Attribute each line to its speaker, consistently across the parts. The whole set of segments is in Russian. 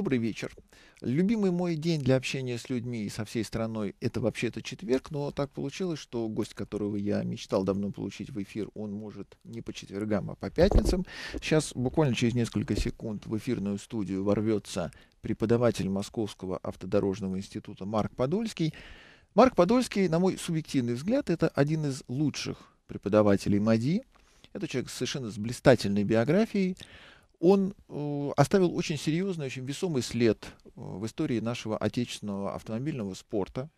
Speaker 1: Добрый вечер. Любимый мой день для общения с людьми и со всей страной – это вообще-то четверг, но так получилось, что гость, которого я мечтал давно получить в эфир, он может не по четвергам, а по пятницам. Сейчас буквально через несколько секунд в эфирную студию ворвется преподаватель Московского автодорожного института Марк Подольский. Марк Подольский, на мой субъективный взгляд, это один из лучших преподавателей МАДИ. Это человек совершенно с блистательной биографией он э, оставил очень серьезный, очень весомый след э, в истории нашего отечественного автомобильного спорта.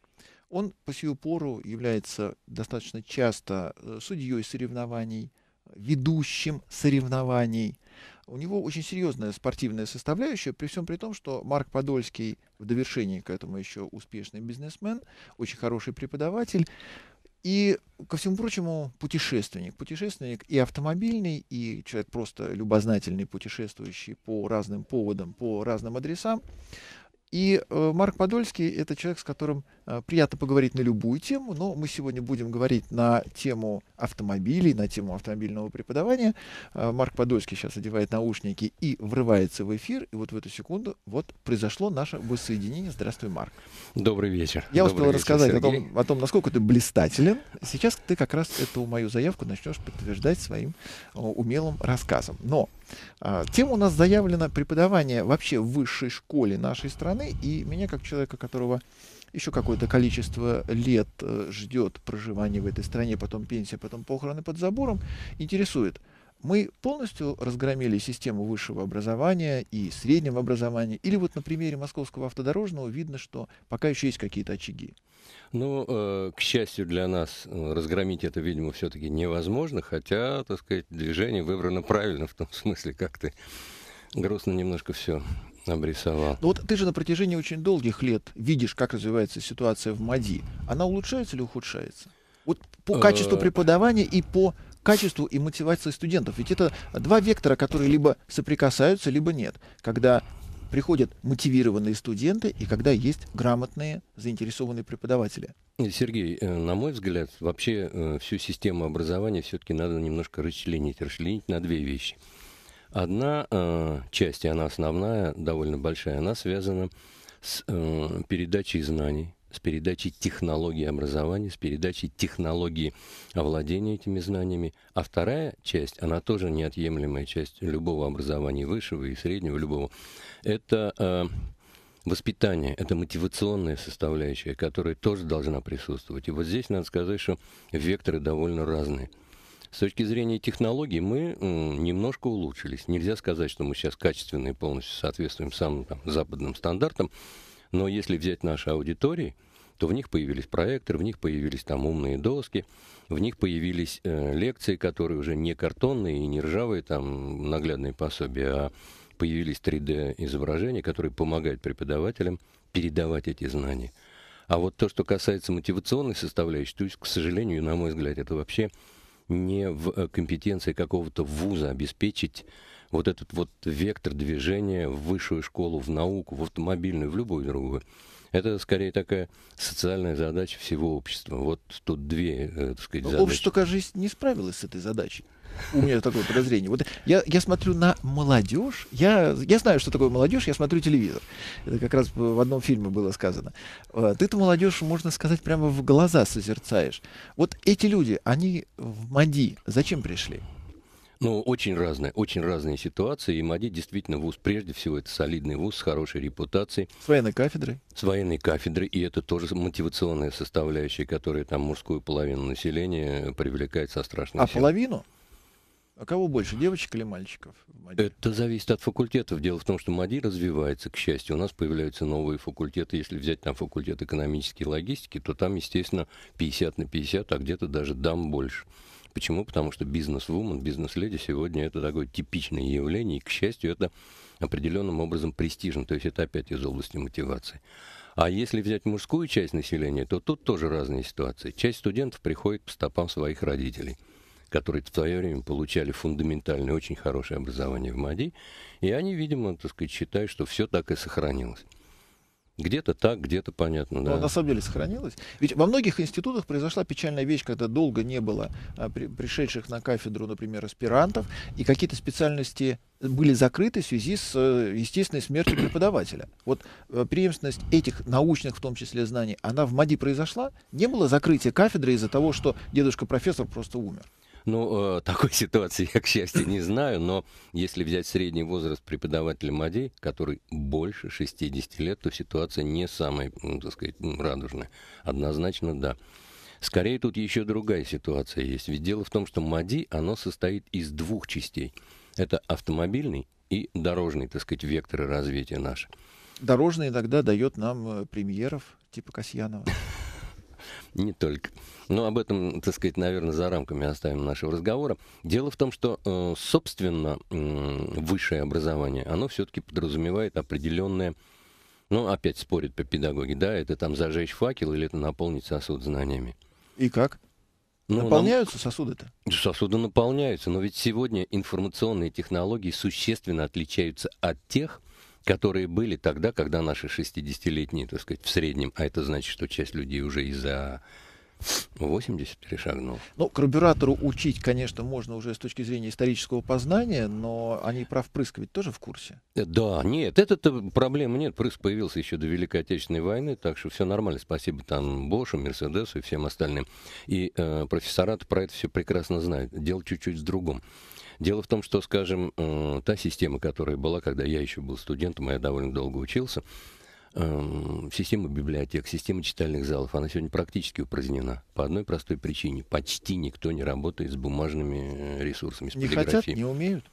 Speaker 1: Он по сию пору является достаточно часто э, судьей соревнований, ведущим соревнований. У него очень серьезная спортивная составляющая, при всем при том, что Марк Подольский, в довершении к этому еще успешный бизнесмен, очень хороший преподаватель, и, ко всему прочему, путешественник. Путешественник и автомобильный, и человек просто любознательный, путешествующий по разным поводам, по разным адресам. И э, Марк Подольский – это человек, с которым Э, приятно поговорить на любую тему, но мы сегодня будем говорить на тему автомобилей, на тему автомобильного преподавания. Э, Марк Подольский сейчас одевает наушники и врывается в эфир. И вот в эту секунду вот произошло наше воссоединение. Здравствуй, Марк. Добрый вечер. Я успел вечер, рассказать Сергей. о том, о том, насколько ты блистателен. Сейчас ты как раз эту мою заявку начнешь подтверждать своим э, умелым рассказом. Но Тема у нас заявлена преподавание вообще в высшей школе нашей страны. И меня, как человека, которого еще какой какое-то количество лет э, ждет проживания в этой стране, потом пенсия, потом похороны под забором, интересует. Мы полностью разгромили систему высшего образования и среднего образования? Или вот на примере московского автодорожного видно, что пока еще есть какие-то очаги?
Speaker 2: Ну, э, к счастью для нас, э, разгромить это, видимо, все-таки невозможно, хотя, так сказать, движение выбрано правильно, в том смысле, как ты грустно немножко все обрисовал. Но
Speaker 1: ну вот ты же на протяжении очень долгих лет видишь, как развивается ситуация в МАДИ. Она улучшается или ухудшается? Вот по качеству э. преподавания и по качеству и мотивации студентов. Ведь это два вектора, которые либо соприкасаются, либо нет. Когда приходят мотивированные студенты и когда есть грамотные заинтересованные преподаватели.
Speaker 2: Сергей, э, на мой взгляд, вообще э, всю систему образования все-таки надо немножко расчленить. Расчленить на две вещи – Одна э, часть, и она основная, довольно большая, она связана с э, передачей знаний, с передачей технологии образования, с передачей технологии овладения этими знаниями. А вторая часть, она тоже неотъемлемая часть любого образования, высшего и среднего, любого, это э, воспитание, это мотивационная составляющая, которая тоже должна присутствовать. И вот здесь надо сказать, что векторы довольно разные – с точки зрения технологий мы немножко улучшились. Нельзя сказать, что мы сейчас качественно и полностью соответствуем самым там, западным стандартам, но если взять наши аудитории, то в них появились проекторы, в них появились там умные доски, в них появились э, лекции, которые уже не картонные и не ржавые, там наглядные пособия, а появились 3D-изображения, которые помогают преподавателям передавать эти знания. А вот то, что касается мотивационной составляющей, то есть, к сожалению, на мой взгляд, это вообще не в э, компетенции какого-то вуза обеспечить вот этот вот вектор движения в высшую школу, в науку, в автомобильную, в любую другую. Это скорее такая социальная задача всего общества. Вот тут две, э, так сказать, задачи. Общество,
Speaker 1: кажется, не справилось с этой задачей. У меня такое подозрение. Вот я, я смотрю на молодежь. Я, я знаю, что такое молодежь, я смотрю телевизор. Это как раз в одном фильме было сказано. Ты-то молодежь, можно сказать, прямо в глаза созерцаешь. Вот эти люди, они в МАДИ зачем пришли?
Speaker 2: Ну, очень разные, очень разные ситуации. И МАДИ действительно вуз, прежде всего, это солидный вуз с хорошей репутацией. С военной кафедрой? С военной кафедрой, и это тоже мотивационная составляющая, которая там мужскую половину населения привлекает со страшной А силой. половину? А
Speaker 1: кого больше, девочек или мальчиков?
Speaker 2: Это зависит от факультетов. Дело в том, что МАДИ развивается, к счастью. У нас появляются новые факультеты. Если взять там факультет экономической логистики, то там, естественно, 50 на 50, а где-то даже дам больше. Почему? Потому что бизнес-вумен, бизнес-леди сегодня это такое типичное явление, и, к счастью, это определенным образом престижно, то есть это опять из области мотивации. А если взять мужскую часть населения, то тут тоже разные ситуации. Часть студентов приходит по стопам своих родителей – которые в свое время получали фундаментальное, очень хорошее образование в МАДИ, и они, видимо, так сказать, считают, что все так и сохранилось. Где-то так, где-то понятно, ну, да. на самом
Speaker 1: деле сохранилось. Ведь во многих институтах произошла печальная вещь, когда долго не было а, при, пришедших на кафедру, например, аспирантов, и какие-то специальности были закрыты в связи с э, естественной смертью преподавателя. Вот э, преемственность этих научных, в том числе, знаний, она в МАДИ произошла? Не было закрытия кафедры из-за того, что дедушка-профессор просто умер?
Speaker 2: Ну, э, такой ситуации я, к счастью, не знаю, но если взять средний возраст преподавателя МАДИ, который больше 60 лет, то ситуация не самая, так сказать, радужная. Однозначно, да. Скорее, тут еще другая ситуация есть. Ведь дело в том, что МАДИ, оно состоит из двух частей. Это автомобильный и дорожный, так сказать, векторы развития наши.
Speaker 1: Дорожный иногда дает нам э, премьеров типа Касьянова.
Speaker 2: не только. Но об этом, так сказать, наверное, за рамками оставим нашего разговора. Дело в том, что, э, собственно, высшее образование, оно все-таки подразумевает определенное, ну, опять спорят по педагоги, да, это там зажечь факел или это наполнить сосуд знаниями. И как? Ну, наполняются нам... сосуды-то? Сосуды наполняются, но ведь сегодня информационные технологии существенно отличаются от тех, которые были тогда, когда наши 60-летние, так сказать, в среднем, а это значит, что часть людей уже из за 80 перешагнул.
Speaker 1: Ну, карбюратору учить, конечно, можно уже с точки зрения исторического познания, но они про впрыск ведь тоже в курсе.
Speaker 2: Э, да, нет, это проблема нет. Прыск появился еще до Великой Отечественной войны, так что все нормально. Спасибо там Бошу, Мерседесу и всем остальным. И э, профессорат про это все прекрасно знают. Дело чуть-чуть с другом. Дело в том, что, скажем, э, та система, которая была, когда я еще был студентом, а я довольно долго учился, эм, система библиотек, система читальных залов, она сегодня практически упразднена. По одной простой причине. Почти никто не работает с бумажными э, ресурсами, с не полиграфией. хотят, не умеют.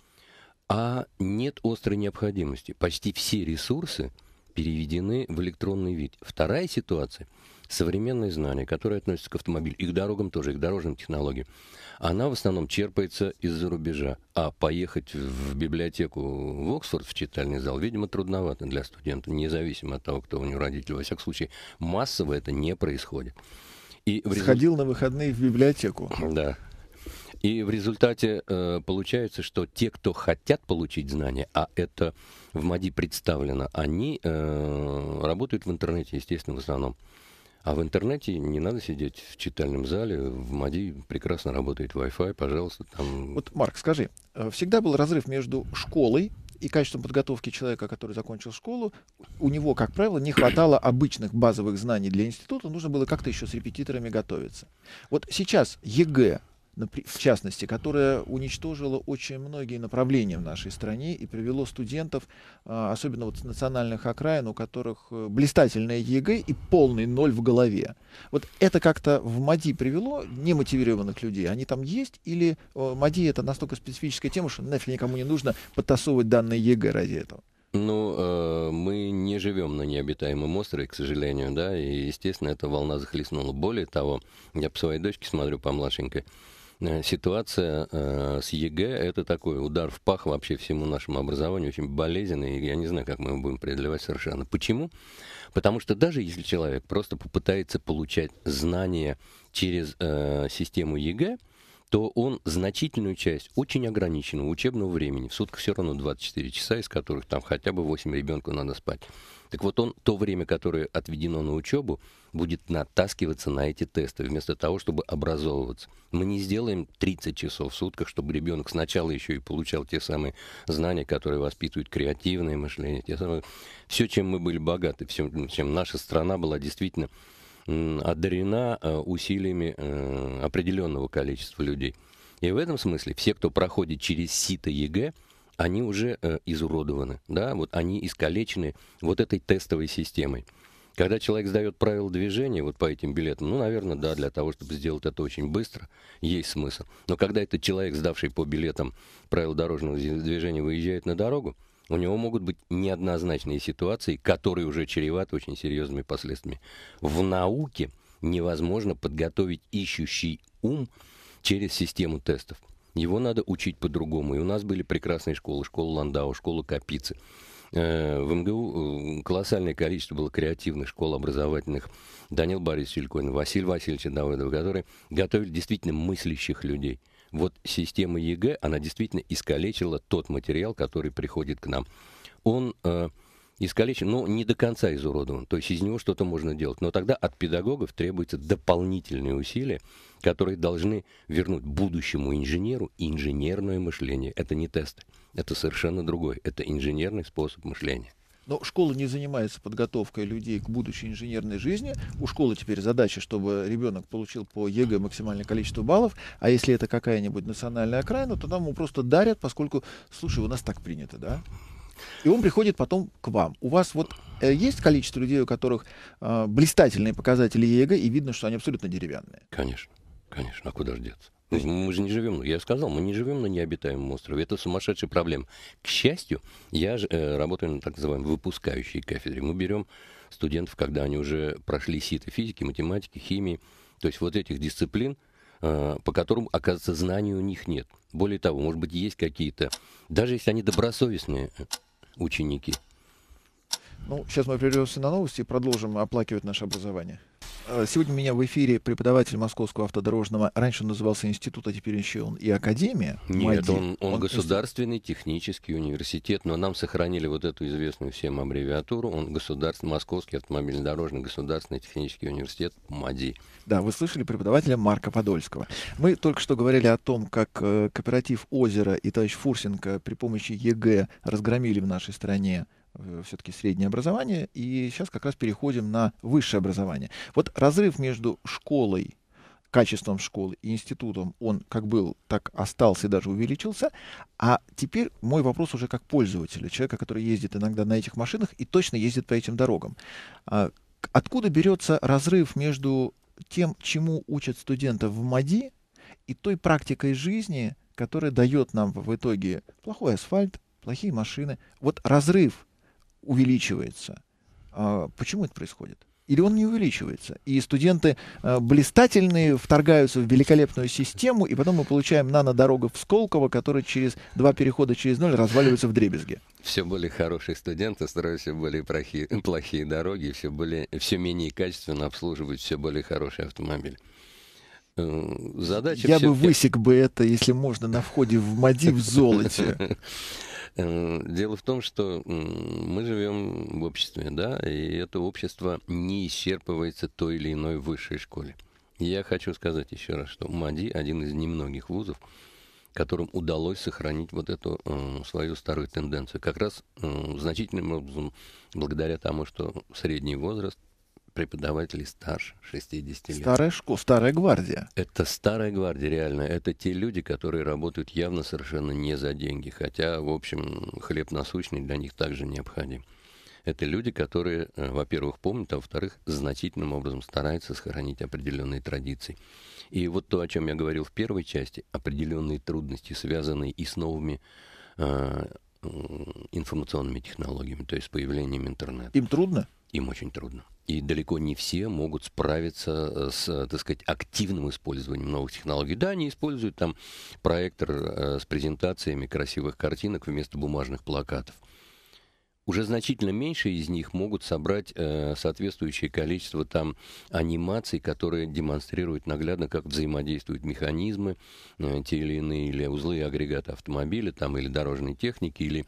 Speaker 2: А нет острой необходимости. Почти все ресурсы, переведены в электронный вид. Вторая ситуация – современные знания, которые относятся к автомобилю и к дорогам тоже, и к дорожным технологиям. Она в основном черпается из-за рубежа. А поехать в библиотеку в Оксфорд, в читальный зал, видимо, трудновато для студента, независимо от того, кто у него родитель. Во всяком случае, массово это не происходит. И результ... Сходил
Speaker 1: на выходные в библиотеку.
Speaker 2: Да, и в результате э, получается, что те, кто хотят получить знания, а это в МАДИ представлено, они э, работают в интернете, естественно, в основном. А в интернете не надо сидеть в читальном зале, в МАДИ прекрасно работает Wi-Fi, пожалуйста. Там... Вот, Марк, скажи,
Speaker 1: э, всегда был разрыв между школой и качеством подготовки человека, который закончил школу, у него, как правило, не хватало обычных базовых знаний для института, нужно было как-то еще с репетиторами готовиться. Вот сейчас ЕГЭ в частности, которая уничтожила очень многие направления в нашей стране и привело студентов, а, особенно вот с национальных окраин, у которых э, блистательное ЕГЭ и полный ноль в голове. Вот это как-то в МАДИ привело немотивированных людей? Они там есть? Или э, МАДИ это настолько специфическая тема, что нафиг никому не нужно подтасовывать данные ЕГЭ ради этого?
Speaker 2: Ну, э, мы не живем на необитаемом острове, к сожалению, да, и, естественно, эта волна захлестнула. Более того, я по своей дочке смотрю, по младшенькой, Э, ситуация э, с ЕГЭ это такой удар в пах вообще всему нашему образованию, очень болезненный, и я не знаю, как мы его будем преодолевать совершенно. Почему? Потому что даже если человек просто попытается получать знания через э, систему ЕГЭ, то он значительную часть очень ограниченного учебного времени, в сутках все равно 24 часа, из которых там хотя бы 8 ребенку надо спать, так вот он то время, которое отведено на учебу, будет натаскиваться на эти тесты, вместо того, чтобы образовываться. Мы не сделаем 30 часов в сутках, чтобы ребенок сначала еще и получал те самые знания, которые воспитывают креативное мышление. Те самые... Все, чем мы были богаты, все, ну, чем наша страна была действительно одарена э, усилиями э, определенного количества людей. И в этом смысле все, кто проходит через сито ЕГЭ – они уже э, изуродованы, да, вот они искалечены вот этой тестовой системой. Когда человек сдает правила движения вот по этим билетам, ну, наверное, да, для того, чтобы сделать это очень быстро, есть смысл. Но когда этот человек, сдавший по билетам правила дорожного движения, выезжает на дорогу, у него могут быть неоднозначные ситуации, которые уже чреваты очень серьезными последствиями. В науке невозможно подготовить ищущий ум через систему тестов. Его надо учить по-другому. И у нас были прекрасные школы. Школа Ландау, школа Капицы. Э, в МГУ э, колоссальное количество было креативных школ образовательных. Данил Борисович Илькоин, Василий Васильевич Давыдов, которые готовили действительно мыслящих людей. Вот система ЕГЭ, она действительно искалечила тот материал, который приходит к нам. Он э, искалечен, но не до конца изуродован. То есть из него что-то можно делать. Но тогда от педагогов требуются дополнительные усилия, которые должны вернуть будущему инженеру инженерное мышление. Это не тесты. Это совершенно другой. Это инженерный способ мышления.
Speaker 1: Но школа не занимается подготовкой людей к будущей инженерной жизни. У школы теперь задача, чтобы ребенок получил по ЕГЭ максимальное количество баллов. А если это какая-нибудь национальная окраина, то там ему просто дарят, поскольку, слушай, у нас так принято, да? И он приходит потом к вам. У вас вот э, есть количество людей, у которых э, блистательные показатели ЕГЭ, и видно, что они абсолютно
Speaker 2: деревянные? Конечно, конечно. А куда же деться? Ну, мы же не живем, ну, я сказал, мы не живем на необитаемом острове. Это сумасшедшая проблема. К счастью, я же, э, работаю на так называемой выпускающей кафедре. Мы берем студентов, когда они уже прошли ситы физики, математики, химии, то есть вот этих дисциплин, э, по которым, оказывается, знаний у них нет. Более того, может быть, есть какие-то, даже если они добросовестные э, ученики.
Speaker 1: Ну, сейчас мы прервемся на новости и продолжим оплакивать наше образование. Э, сегодня у меня в эфире преподаватель Московского автодорожного, раньше он назывался институт, а теперь еще он и академия. Нет, МАДИ. он, он, он государственный
Speaker 2: технический университет, но нам сохранили вот эту известную всем аббревиатуру, он государственный, Московский автомобильно-дорожный государственный технический университет МАДИ.
Speaker 1: Да, вы слышали преподавателя Марка Подольского. Мы только что говорили о том, как э, кооператив Озера и товарищ Фурсенко при помощи ЕГЭ разгромили в нашей стране Э, все-таки среднее образование, и сейчас как раз переходим на высшее образование. Вот разрыв между школой, качеством школы и институтом, он как был, так остался и даже увеличился. А теперь мой вопрос уже как пользователя, человека, который ездит иногда на этих машинах и точно ездит по этим дорогам. А откуда берется разрыв между тем, чему учат студентов в МАДИ, и той практикой жизни, которая дает нам в итоге плохой асфальт, плохие машины. Вот разрыв увеличивается. А, почему это происходит? Или он не увеличивается? И студенты а, блистательные вторгаются в великолепную систему, и потом мы получаем нано-дорогу в Сколково, которая через два перехода через ноль разваливается в Дребезге.
Speaker 2: Все более хорошие студенты строят все более плохие, плохие дороги, все, более, все менее качественно обслуживают все более хороший автомобиль. Э, задача Я бы высек
Speaker 1: бы это, если можно, на входе в МАДИ в золоте.
Speaker 2: Э, дело в том, что мы живем в обществе, да, и это общество не исчерпывается той или иной высшей школе. Я хочу сказать еще раз, что МАДИ один из немногих вузов, которым удалось сохранить вот эту э, свою старую тенденцию. Как раз э, значительным образом благодаря тому, что средний возраст преподавателей старше 60 лет. Старая школа,
Speaker 1: старая гвардия.
Speaker 2: Это старая гвардия, реально. Это те люди, которые работают явно совершенно не за деньги, хотя, в общем, хлеб насущный для них также необходим. Это люди, которые, э, во-первых, помнят, а во-вторых, значительным образом стараются сохранить определенные традиции. И вот то, о чем я говорил в первой части, определенные трудности, связанные и с новыми э, информационными технологиями, то есть с появлением интернета. Им трудно? Им очень трудно. И далеко не все могут справиться э, с, э, так сказать, активным использованием новых технологий. Да, они используют там проектор э, с презентациями красивых картинок вместо бумажных плакатов. Уже значительно меньше из них могут собрать соответствующее количество там анимаций, которые демонстрируют наглядно, как взаимодействуют механизмы, э, те или иные, или узлы и агрегаты автомобиля, там, или дорожной техники, или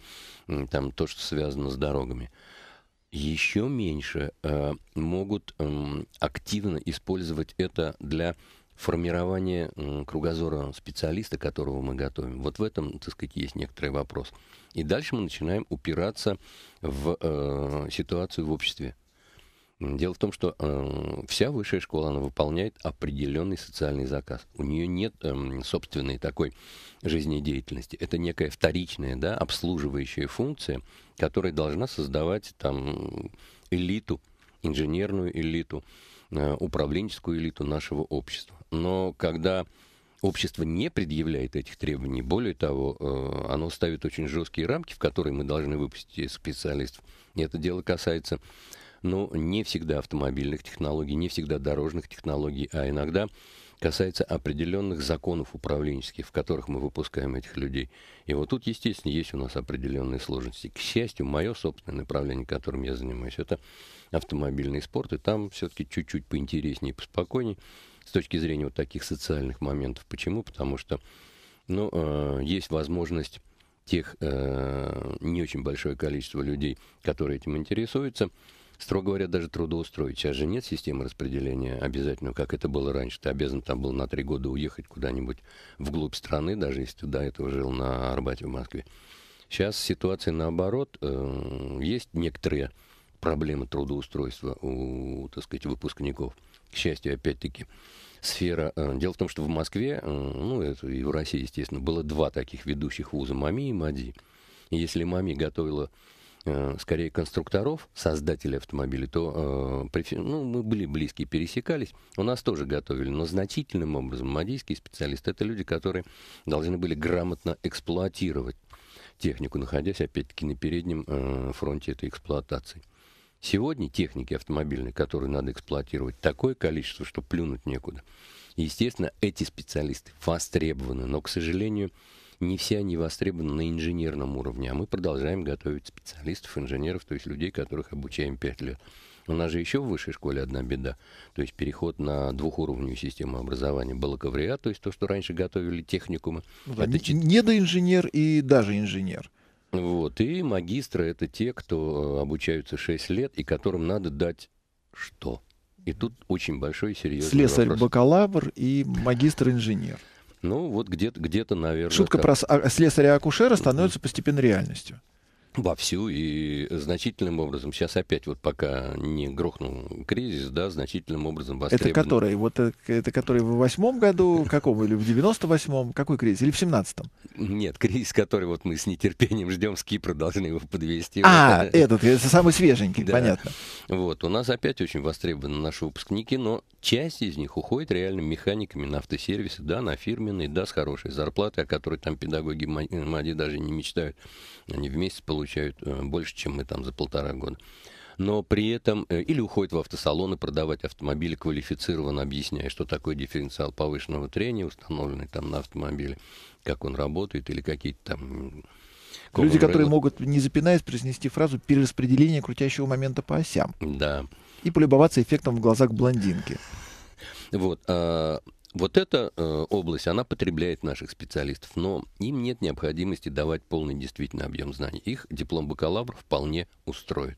Speaker 2: там то, что связано с дорогами еще меньше э, могут э, активно использовать это для формирование кругозора специалиста, которого мы готовим. Вот в этом, так сказать, есть некоторый вопрос. И дальше мы начинаем упираться в э, ситуацию в обществе. Дело в том, что э, вся высшая школа, она выполняет определенный социальный заказ. У нее нет э, собственной такой жизнедеятельности. Это некая вторичная, да, обслуживающая функция, которая должна создавать там элиту, инженерную элиту, э, управленческую элиту нашего общества. Но когда общество не предъявляет этих требований, более того, э, оно ставит очень жесткие рамки, в которые мы должны выпустить специалистов. И это дело касается но не всегда автомобильных технологий, не всегда дорожных технологий, а иногда касается определенных законов управленческих, в которых мы выпускаем этих людей. И вот тут, естественно, есть у нас определенные сложности. К счастью, мое собственное направление, которым я занимаюсь, это автомобильный спорт, и там все-таки чуть-чуть поинтереснее поспокойнее с точки зрения вот таких социальных моментов. Почему? Потому что ну, э, есть возможность тех э, не очень большое количество людей, которые этим интересуются, Строго говоря, даже трудоустроить. Сейчас же нет системы распределения обязательного, как это было раньше. Ты обязан там был на три года уехать куда-нибудь вглубь страны, даже если ты до этого жил на Арбате в Москве. Сейчас ситуация наоборот. Эм, есть некоторые проблемы трудоустройства у, так сказать, выпускников. К счастью, опять-таки, сфера... Э, дело в том, что в Москве, э, ну, это и в России, естественно, было два таких ведущих вуза, МАМИ и МАДИ. И если МАМИ готовила Э, скорее конструкторов, создателей автомобилей, то э, ну, мы были близки, пересекались. У нас тоже готовили, но значительным образом мадийские специалисты — это люди, которые должны были грамотно эксплуатировать технику, находясь, опять-таки, на переднем э, фронте этой эксплуатации. Сегодня техники автомобильной, которые надо эксплуатировать, такое количество, что плюнуть некуда. Естественно, эти специалисты востребованы, но, к сожалению, не все они востребованы на инженерном уровне, а мы продолжаем готовить специалистов, инженеров, то есть людей, которых обучаем 5 лет. У нас же еще в высшей школе одна беда, то есть переход на двухуровневую систему образования бакалавриат, то есть то, что раньше готовили техникумы. да, ну, это... Недоинженер и даже инженер. Вот, и магистры это те, кто э, обучаются 6 лет и которым надо дать что? И тут очень большой серьезный Слесарь, бакалавр
Speaker 1: и магистр-инженер.
Speaker 2: Ну, вот где-то, где наверное... Шутка так. про а,
Speaker 1: слесаря-акушера становится постепенно реальностью
Speaker 2: вовсю и значительным образом. Сейчас опять вот пока не грохнул кризис, да, значительным образом востребован. Это который?
Speaker 1: Вот э, это который в восьмом году, каком? Или в девяносто восьмом? Какой кризис? Или в семнадцатом?
Speaker 2: Нет, кризис, который вот мы с нетерпением ждем с Кипра, должны его подвести. А, этот, это самый
Speaker 1: свеженький, да. понятно.
Speaker 2: Вот, у нас опять очень востребованы наши выпускники, но часть из них уходит реальными механиками на автосервисы, да, на фирменные, да, с хорошей зарплатой, о которой там педагоги МАДИ э, даже не мечтают. Они вместе получают получают э, больше, чем мы там за полтора года. Но при этом э, или уходят в автосалоны продавать автомобили, квалифицированно объясняя, что такое дифференциал повышенного трения, установленный там на автомобиле, как он работает, или какие-то там Люди, которые
Speaker 1: могут, не запинаясь, произнести фразу «перераспределение крутящего момента по осям». Да. И полюбоваться эффектом в глазах блондинки.
Speaker 2: Вот. А, вот эта э, область, она потребляет наших специалистов, но им нет необходимости давать полный действительно объем знаний. Их диплом бакалавра вполне устроит.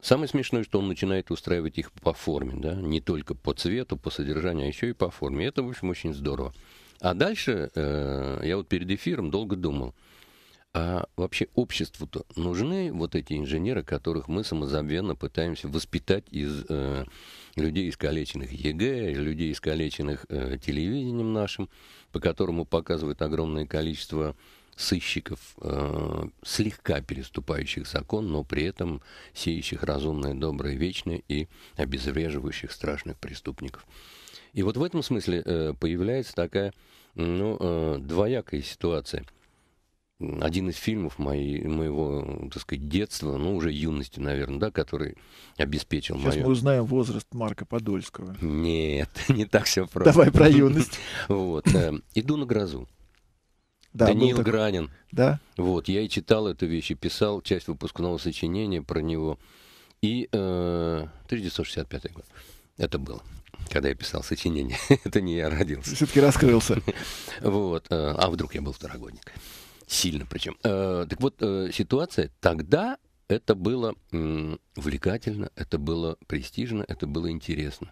Speaker 2: Самое смешное, что он начинает устраивать их по форме, да, не только по цвету, по содержанию, а еще и по форме. Это, в общем, очень здорово. А дальше э, я вот перед эфиром долго думал – а вообще обществу-то нужны вот эти инженеры, которых мы самозабвенно пытаемся воспитать из э, людей, искалеченных ЕГЭ, людей, искалеченных э, телевидением нашим, по которому показывают огромное количество сыщиков, э, слегка переступающих закон, но при этом сеющих разумное, доброе, вечное и обезвреживающих страшных преступников. И вот в этом смысле э, появляется такая ну, э, двоякая ситуация – один из фильмов моей, моего, так сказать, детства, ну, уже юности, наверное, да, который обеспечил мою. Сейчас мое... мы
Speaker 1: узнаем возраст Марка Подольского.
Speaker 2: Нет, не так все просто. Давай про юность. Вот. Э, «Иду на грозу». Да, Даниил Гранин. Да. Вот, я и читал эту вещь, и писал часть выпускного сочинения про него. И э, 1965 год это было когда я писал сочинение. это не я родился. Все-таки раскрылся. вот. Э, а вдруг я был второгодник? Сильно причем. Э, так вот, э, ситуация тогда это было э, увлекательно, это было престижно, это было интересно.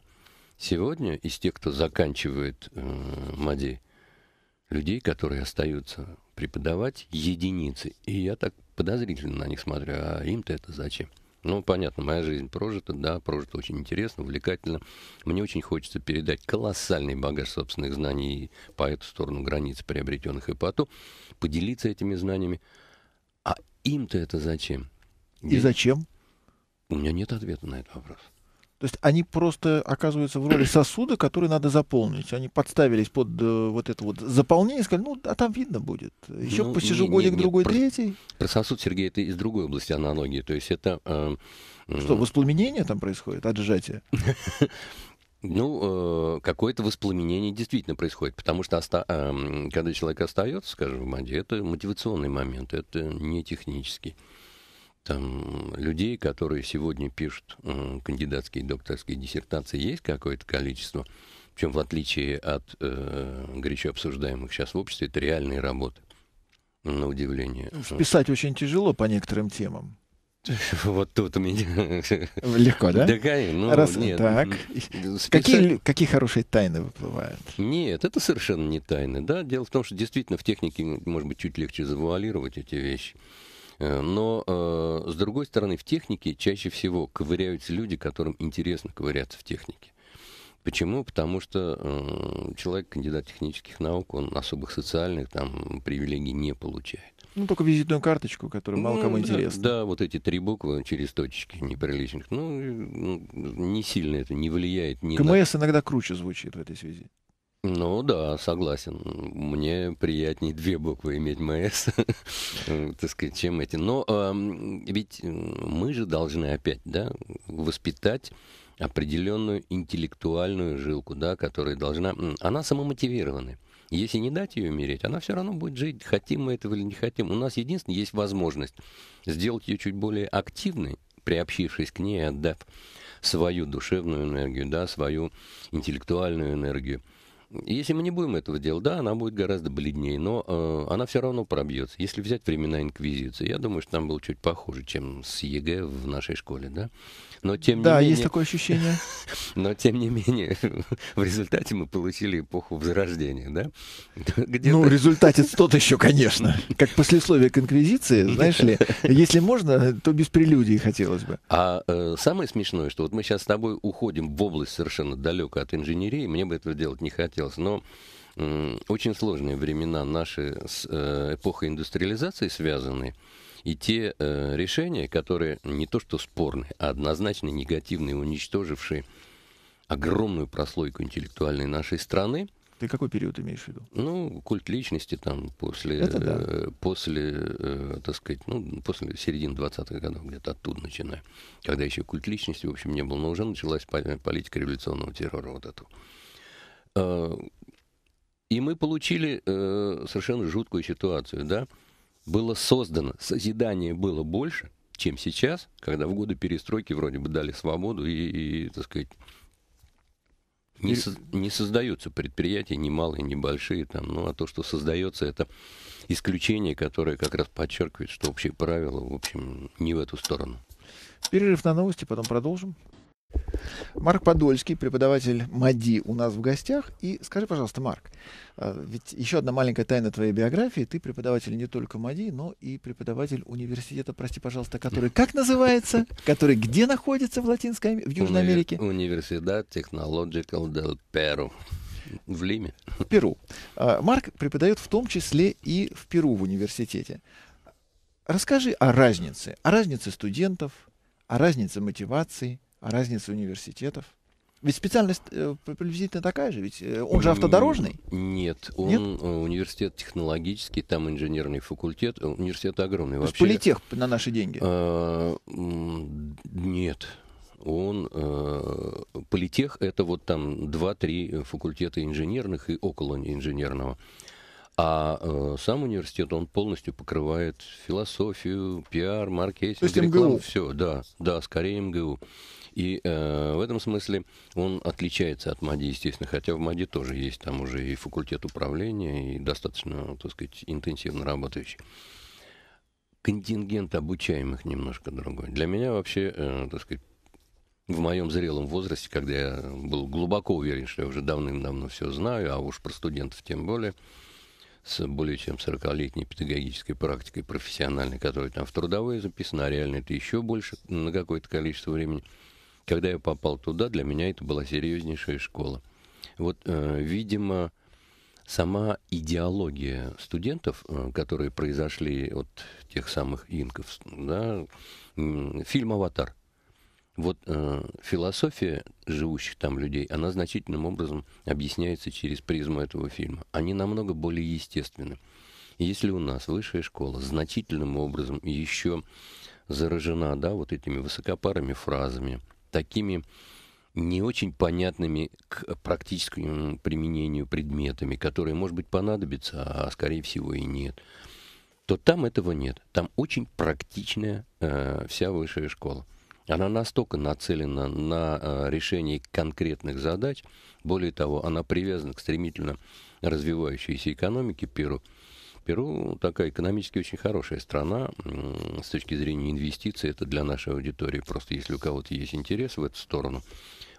Speaker 2: Сегодня из тех, кто заканчивает э, МАДИ, людей, которые остаются преподавать, единицы. И я так подозрительно на них смотрю, а им-то это зачем? Ну, понятно, моя жизнь прожита, да, прожита очень интересно, увлекательно. Мне очень хочется передать колоссальный багаж собственных знаний по эту сторону границ, приобретенных и ИПАТу, поделиться этими знаниями. А им-то это зачем? И Ведь зачем? У меня нет ответа на этот вопрос.
Speaker 1: То есть они просто оказываются в роли сосуда, который надо заполнить. Они подставились под э, вот это вот заполнение и сказали, ну, а там видно будет. Еще ну, посижу годик-другой, третий.
Speaker 2: Про сосуд, Сергей, это из другой области аналогии. То есть это... Э, Что,
Speaker 1: воспламенение там происходит отжатие?
Speaker 2: Ну, э, какое-то воспламенение действительно происходит, потому что оста- э, когда человек остается, скажем, в воде, это мотивационный момент, это не технический там людей, которые сегодня пишут э, кандидатские и докторские диссертации, есть какое-то количество. Причем в отличие от э, горячо обсуждаемых сейчас в обществе, это реальные работы, на удивление. Ну, Писать
Speaker 1: очень тяжело по некоторым темам.
Speaker 2: Вот тут у меня... Легко, да? Да, ну, Раз, нет. Так. Списать... Какие,
Speaker 1: какие хорошие тайны
Speaker 2: выплывают? Нет, это совершенно не тайны. Да? Дело в том, что действительно в технике, может быть, чуть легче завуалировать эти вещи. Э, но, э, с другой стороны, в технике чаще всего ковыряются люди, которым интересно ковыряться в технике. Почему? Потому что э, человек, кандидат технических наук, он особых социальных там привилегий не получает.
Speaker 1: Ну, только визитную карточку, которая мало ну, кому да,
Speaker 2: Да, вот эти три буквы через точечки неприличных. Ну, ну, не сильно это не влияет. Ни КМС на...
Speaker 1: иногда круче звучит в этой связи.
Speaker 2: Ну да, согласен. Мне приятнее две буквы иметь МС, так сказать, чем эти. Но ведь мы же должны опять, да, воспитать определенную интеллектуальную жилку, да, которая должна... Она самомотивированная. Если не дать ее умереть, она все равно будет жить, хотим мы этого или не хотим. У нас единственное есть возможность сделать ее чуть более активной, приобщившись к ней, отдав свою душевную энергию, да, свою интеллектуальную энергию – если мы не будем этого делать, да, она будет гораздо бледнее, но э, она все равно пробьется. Если взять времена инквизиции, я думаю, что там было чуть похуже, чем с ЕГЭ в нашей школе, да. Но тем да, не менее... Да, есть такое ощущение. Но тем не менее, в результате мы получили эпоху Возрождения, да? Ну, в результате тот еще, конечно.
Speaker 1: Как послесловие к инквизиции, знаешь ли, если можно, то без прелюдий хотелось бы.
Speaker 2: А э, самое смешное, что вот мы сейчас с тобой уходим в область совершенно далеко от инженерии, мне бы этого делать не хотелось получалось. Но очень сложные времена наши с э, эпохой индустриализации связаны. И те э, решения, которые не то что спорные, а однозначно негативные, уничтожившие огромную прослойку интеллектуальной нашей страны. Ты какой период имеешь в виду? Ну, культ личности там после, Это да. Э, после э, так сказать, ну, после середины 20-х годов, где-то оттуда начиная. Когда еще культ личности, в общем, не было, но уже началась политика революционного террора вот эту. Э, и мы получили э, совершенно жуткую ситуацию, да. Было создано, созидание было больше, чем сейчас, когда в годы перестройки вроде бы дали свободу и, и так сказать, не, со не создаются предприятия, ни малые, ни большие, там, ну, а то, что создается, это исключение, которое как раз подчеркивает, что общие правила, в общем, не в эту сторону.
Speaker 1: Перерыв на новости, потом продолжим. Марк Подольский, преподаватель МАДИ, у нас в гостях. И скажи, пожалуйста, Марк, а, ведь еще одна маленькая тайна твоей биографии. Ты преподаватель не только МАДИ, но и преподаватель университета, прости, пожалуйста, который как называется? Который где находится в Латинской в Южной
Speaker 2: Америке? Университет Technological del Перу. В Лиме. В Перу. А, Марк преподает в том числе и в Перу в
Speaker 1: университете. Расскажи о разнице, о разнице студентов, о разнице мотивации – а разница университетов. Ведь специальность э, приблизительно такая же, ведь э, он же автодорожный.
Speaker 2: Нет, он Нет? Э, университет технологический, там инженерный факультет, э, университет огромный. То вообще. политех на наши деньги? А, нет, он э, политех это вот там 2-3 факультета инженерных и около инженерного. А э, сам университет, он полностью покрывает философию, пиар, маркетинг, рекламу, все, да, да, скорее МГУ. И э, в этом смысле он отличается от МАДИ, естественно, хотя в МАДИ тоже есть там уже и факультет управления, и достаточно, так сказать, интенсивно работающий. Контингент обучаемых немножко другой. Для меня вообще, э, так сказать, в моем зрелом возрасте, когда я был глубоко уверен, что я уже давным-давно все знаю, а уж про студентов тем более, с более чем 40-летней педагогической практикой профессиональной, которая там в трудовой записана, а реально это еще больше на какое-то количество времени – когда я попал туда, для меня это была серьезнейшая школа. Вот, э, видимо, сама идеология студентов, э, которые произошли от тех самых инков, да, фильм «Аватар». Вот э, философия живущих там людей, она значительным образом объясняется через призму этого фильма. Они намного более естественны. Если у нас высшая школа значительным образом еще заражена да, вот этими высокопарыми фразами, такими не очень понятными к практическому применению предметами, которые, может быть, понадобятся, а скорее всего и нет, то там этого нет. Там очень практичная э, вся высшая школа. Она настолько нацелена на э, решение конкретных задач, более того, она привязана к стремительно развивающейся экономике Перу, Перу такая экономически очень хорошая страна с точки зрения инвестиций. Это для нашей аудитории. Просто если у кого-то есть интерес в эту сторону.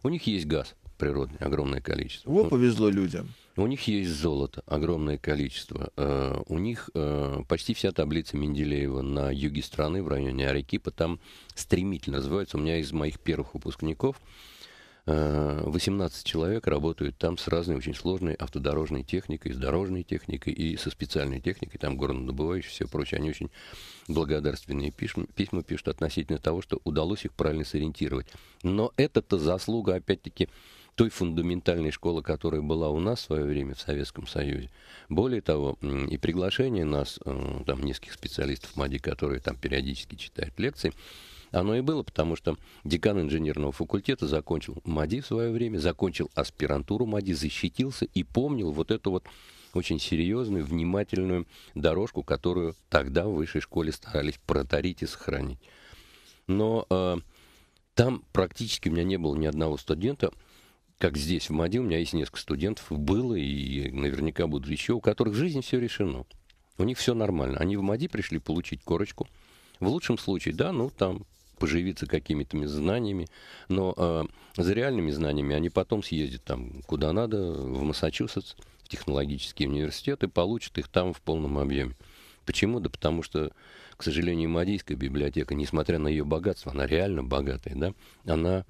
Speaker 2: У них есть газ природный, огромное количество. Во ну, повезло людям. У них есть золото, огромное количество. Э, у них э, почти вся таблица Менделеева на юге страны, в районе Арекипа, там стремительно развивается. У меня из моих первых выпускников, 18 э, человек работают там с разной очень сложной автодорожной техникой, с дорожной техникой и со специальной техникой, там горнодобывающие и все прочее. Они очень благодарственные письма, письма пишут относительно того, что удалось их правильно сориентировать. Но это-то заслуга, опять-таки, той фундаментальной школы, которая была у нас в свое время в Советском Союзе. Более того, и приглашение нас, э, там, нескольких специалистов МАДИ, которые там периодически читают лекции, оно и было, потому что декан инженерного факультета закончил МАДИ в свое время, закончил аспирантуру МАДИ, защитился и помнил вот эту вот очень серьезную, внимательную дорожку, которую тогда в высшей школе старались протарить и сохранить. Но э, там практически у меня не было ни одного студента, как здесь, в Мади у меня есть несколько студентов, было и наверняка будут еще, у которых жизнь все решено. У них все нормально. Они в Мади пришли получить корочку. В лучшем случае, да, ну там поживиться какими-то знаниями, но э, за реальными знаниями они потом съездят там куда надо, в Массачусетс, в технологический университет и получат их там в полном объеме. Почему? Да потому что, к сожалению, Мадийская библиотека, несмотря на ее богатство, она реально богатая, да, она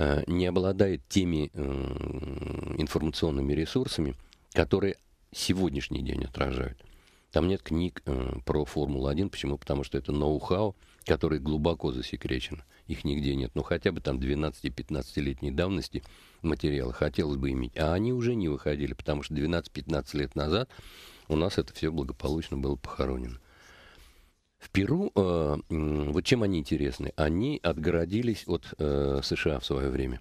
Speaker 2: Э, не обладает теми э, информационными ресурсами, которые сегодняшний день отражают. Там нет книг э, про Формулу-1. Почему? Потому что это ноу-хау, который глубоко засекречен. Их нигде нет. Ну, хотя бы там 12-15-летней давности материала хотелось бы иметь. А они уже не выходили, потому что 12-15 лет назад у нас это все благополучно было похоронено. В Перу, э, вот чем они интересны? Они отгородились от э, США в свое время.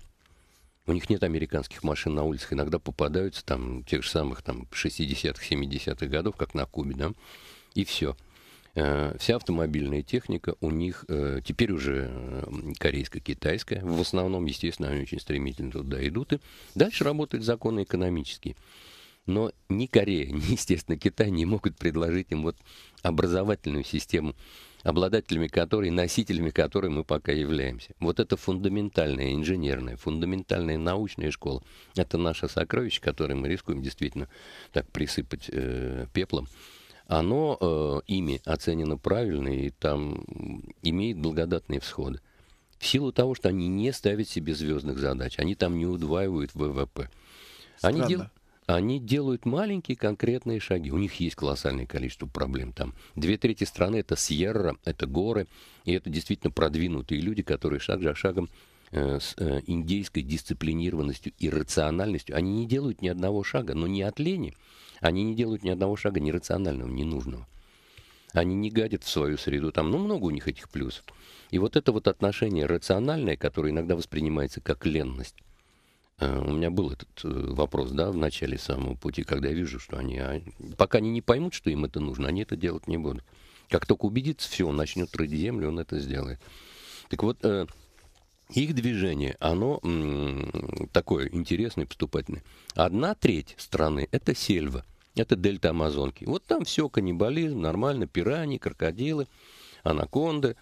Speaker 2: У них нет американских машин на улицах. Иногда попадаются там тех же самых там 60-х, 70-х годов, как на Кубе, да? И все. Э, вся автомобильная техника у них э, теперь уже корейско-китайская. В основном, естественно, они очень стремительно туда идут. И дальше работают законы экономические. Но ни Корея, ни, естественно, Китай не могут предложить им вот образовательную систему, обладателями которой, носителями которой мы пока являемся. Вот это фундаментальная инженерная, фундаментальная научная школа. Это наше сокровище, которое мы рискуем действительно так присыпать э, пеплом оно э, ими оценено правильно и там имеет благодатные всходы. В силу того, что они не ставят себе звездных задач, они там не удваивают ВВП. Странно. Они делают они делают маленькие конкретные шаги. У них есть колоссальное количество проблем там. Две трети страны — это Сьерра, это горы, и это действительно продвинутые люди, которые шаг за шагом э, с э, индейской дисциплинированностью и рациональностью, они не делают ни одного шага, но не от лени, они не делают ни одного шага нерационального, ненужного. Они не гадят в свою среду, там, ну, много у них этих плюсов. И вот это вот отношение рациональное, которое иногда воспринимается как ленность, Э, у меня был этот э, вопрос, да, в начале самого пути, когда я вижу, что они... А, пока они не поймут, что им это нужно, они это делать не будут. Как только убедится, все, он начнет рыть землю, он это сделает. Так вот, э, их движение, оно такое интересное, поступательное. Одна треть страны – это сельва, это дельта Амазонки. Вот там все, каннибализм, нормально, пираньи, крокодилы, анаконды.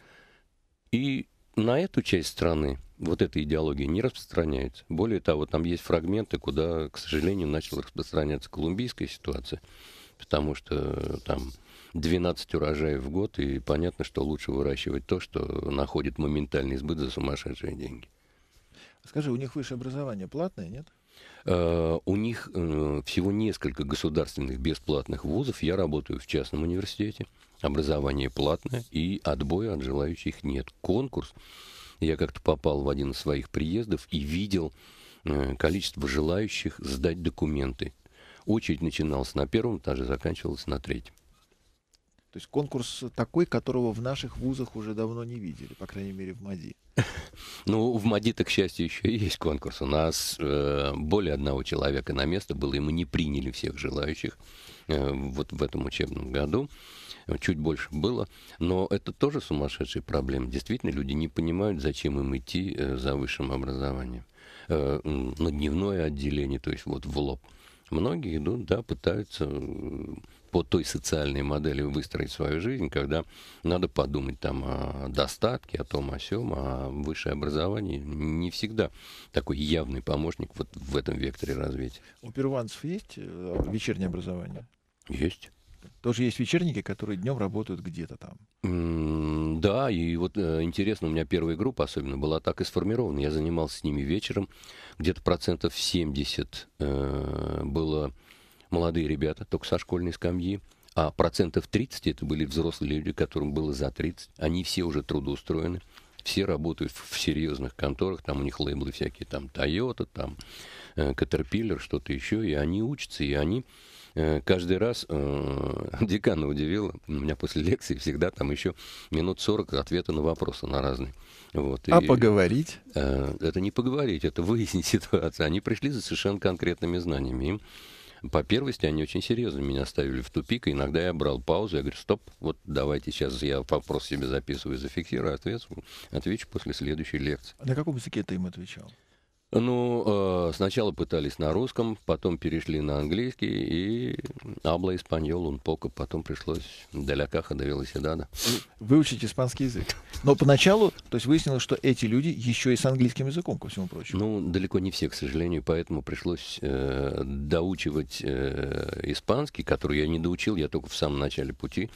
Speaker 2: И на эту часть страны вот эта идеология не распространяется. Более того, там есть фрагменты, куда, к сожалению, начала распространяться колумбийская ситуация, потому что э, там 12 урожаев в год, и понятно, что лучше выращивать то, что находит моментальный сбыт за сумасшедшие деньги.
Speaker 1: Скажи, у них высшее образование платное, нет?
Speaker 2: Э, у них э, всего несколько государственных бесплатных вузов. Я работаю в частном университете. Образование платное, и отбоя от желающих нет. Конкурс я как-то попал в один из своих приездов и видел э, количество желающих сдать документы. Очередь начиналась на первом этаже, заканчивалась на третьем.
Speaker 1: То есть конкурс такой, которого в наших вузах уже давно не видели, по крайней мере, в МАДИ.
Speaker 2: Ну, в МАДИ-то, к счастью, еще есть конкурс. У нас э, более одного человека на место было, и мы не приняли всех желающих. Э, вот в этом учебном году чуть больше было. Но это тоже сумасшедшая проблема. Действительно, люди не понимают, зачем им идти э, за высшим образованием. Э, на дневное отделение, то есть вот в лоб. Многие идут, да, пытаются по той социальной модели выстроить свою жизнь, когда надо подумать там о достатке, о том, о сём, а высшее образование не всегда такой явный помощник вот в этом векторе развития.
Speaker 1: У перуанцев есть вечернее образование? Есть. Тоже есть вечерники, которые днем работают где-то
Speaker 2: там. да, и вот э, интересно, у меня первая группа особенно была так и сформирована. Я занимался с ними вечером. Где-то процентов 70 э, было молодые ребята, только со школьной скамьи. А процентов 30 это были взрослые люди, которым было за 30. Они все уже трудоустроены. Все работают в серьезных конторах, там у них лейблы всякие, там Toyota, там э, Caterpillar, что-то еще, и они учатся, и они Э, каждый раз э, декана удивило. У меня после лекции всегда там еще минут 40 ответа на вопросы на разные. Вот, а и, поговорить? Э, это не поговорить, это выяснить ситуацию. Они пришли за совершенно конкретными знаниями. Им по первости они очень серьезно меня ставили в тупик. И иногда я брал паузу, я говорю, стоп, вот давайте сейчас я вопрос себе записываю, зафиксирую, ответ, отвечу после следующей лекции. А
Speaker 1: на каком языке ты им отвечал?
Speaker 2: Ну, э, сначала пытались на русском, потом перешли на английский, и Абла español он пока потом пришлось для каха до велоседана.
Speaker 1: Выучить испанский язык. Но поначалу, то есть выяснилось, что эти люди еще и с английским языком, ко всему прочему.
Speaker 2: Ну, далеко не все, к сожалению, поэтому пришлось э, доучивать э, испанский, который я не доучил, я только в самом начале пути.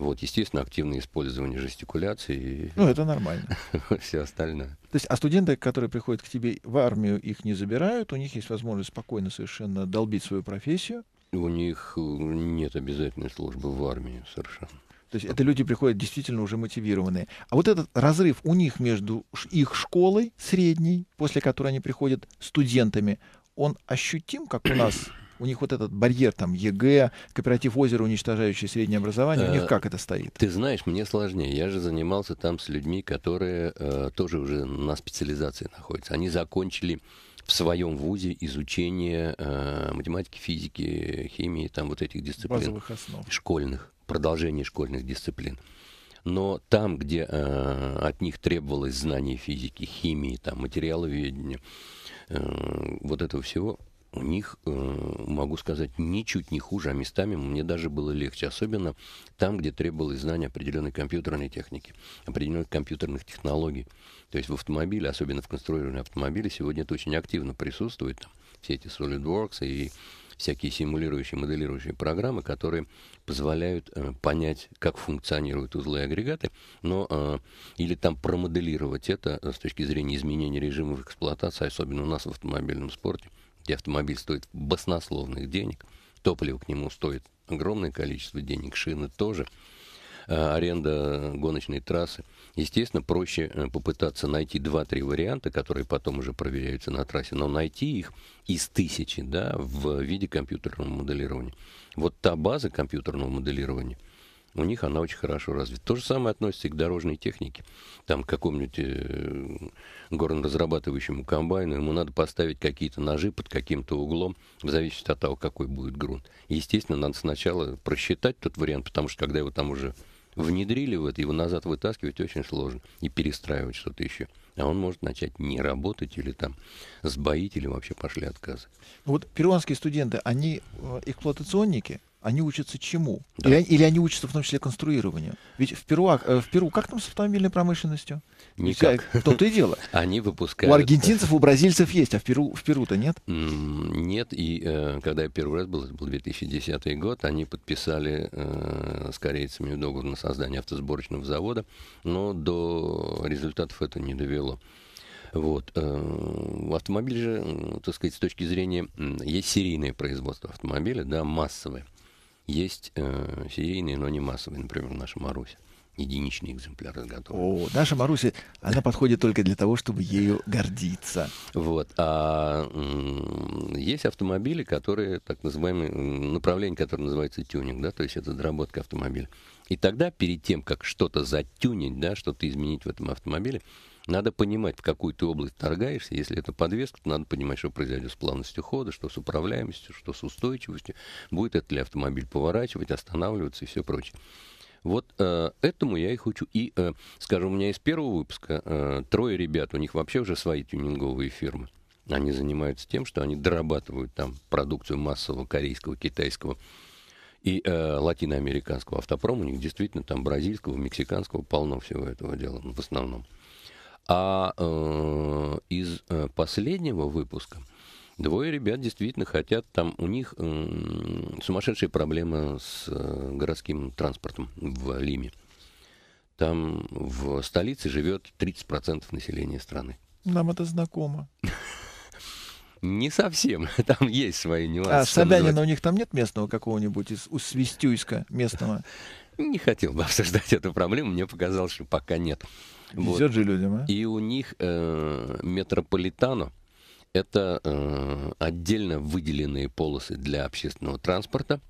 Speaker 2: Вот, естественно, активное использование жестикуляции. И... Ну, это нормально. Все остальное.
Speaker 1: То есть, а студенты, которые приходят к тебе в армию, их не забирают, у них есть возможность спокойно совершенно долбить свою профессию?
Speaker 2: У них э, нет обязательной службы в армии совершенно. То
Speaker 1: есть это люди приходят действительно уже мотивированные. А вот этот разрыв у них между их школой средней, после которой они приходят студентами, он ощутим, как у нас у них вот этот барьер, там, ЕГЭ, кооператив «Озеро», уничтожающий среднее э, образование, у них э, как это стоит?
Speaker 2: Ты знаешь, мне сложнее. Я же занимался там с людьми, которые э, тоже уже на специализации находятся. Они закончили в своем вузе изучение э, математики, физики, химии, там вот этих дисциплин. Базовых основ. Школьных, продолжение школьных дисциплин. Но там, где э, от них требовалось знание физики, химии, там, материаловедения, э, вот этого всего, у них, э, могу сказать, ничуть не хуже, а местами мне даже было легче, особенно там, где требовалось знание определенной компьютерной техники, определенных компьютерных технологий. То есть в автомобиле, особенно в конструировании автомобиля, сегодня это очень активно присутствует, там, все эти SolidWorks и всякие симулирующие, моделирующие программы, которые позволяют э, понять, как функционируют узлы и агрегаты, но э, или там промоделировать это э, с точки зрения изменения режимов эксплуатации, особенно у нас в автомобильном спорте – и автомобиль стоит баснословных денег, топливо к нему стоит огромное количество денег, шины тоже, э, аренда гоночной трассы. Естественно, проще э, попытаться найти 2-3 варианта, которые потом уже проверяются на трассе, но найти их из тысячи да, в виде компьютерного моделирования. Вот та база компьютерного моделирования – у них она очень хорошо развита. То же самое относится и к дорожной технике. Там к какому-нибудь э, горноразрабатывающему комбайну ему надо поставить какие-то ножи под каким-то углом, в зависимости от того, какой будет грунт. естественно, надо сначала просчитать тот вариант, потому что когда его там уже внедрили в это, его назад вытаскивать очень сложно и перестраивать что-то еще. А он может начать не работать или там сбоить, или вообще пошли отказы.
Speaker 1: Вот перуанские студенты, они э, эксплуатационники, они учатся чему?
Speaker 2: Да. Или, или они учатся в том числе конструированию?
Speaker 1: Ведь в Перу, э, в Перу как там с автомобильной промышленностью? Никак. В том-то и дело. Они
Speaker 2: выпускают... У аргентинцев,
Speaker 1: у бразильцев есть, а в, Перу, в Перу-то нет?
Speaker 2: Нет, и э, когда я первый раз был, это был 2010 год, они подписали э, с корейцами договор на создание автосборочного завода, но до результатов это не довело. Вот. Автомобиль же, так сказать, с точки зрения... Есть серийное производство автомобиля, да, массовое. Есть э, серийные, но не массовые, например, наша Маруся единичный экземпляр изготовлен. О, наша Маруся, она подходит только для того, чтобы ею гордиться. Вот. А есть автомобили, которые, так называемые, направление, которое называется тюнинг, да, то есть это доработка автомобиля. И тогда, перед тем, как что-то затюнить, да, что-то изменить в этом автомобиле, надо понимать, в какую ты область торгаешься. Если это подвеска, то надо понимать, что произойдет с плавностью хода, что с управляемостью, что с устойчивостью. Будет этот ли автомобиль поворачивать, останавливаться и все прочее. Вот э, этому я их хочу И, э, скажем, у меня из первого выпуска э, трое ребят, у них вообще уже свои тюнинговые фирмы. Они занимаются тем, что они дорабатывают там продукцию массового корейского, китайского и э, латиноамериканского автопрома. У них действительно там бразильского, мексиканского полно всего этого дела в основном. А э, из э, последнего выпуска двое ребят действительно хотят, там у них э, сумасшедшая проблема с э, городским транспортом в Лиме. Там в столице живет 30% населения страны.
Speaker 1: Нам это знакомо.
Speaker 2: Не совсем. Там есть свои нюансы. А Собянина у
Speaker 1: них там нет местного какого-нибудь из Свистюйска местного? Не
Speaker 2: хотел бы обсуждать эту проблему, мне показалось, что пока нет. Вот. же людям, а? И у них э, метрополитано, это э, отдельно выделенные полосы для общественного транспорта,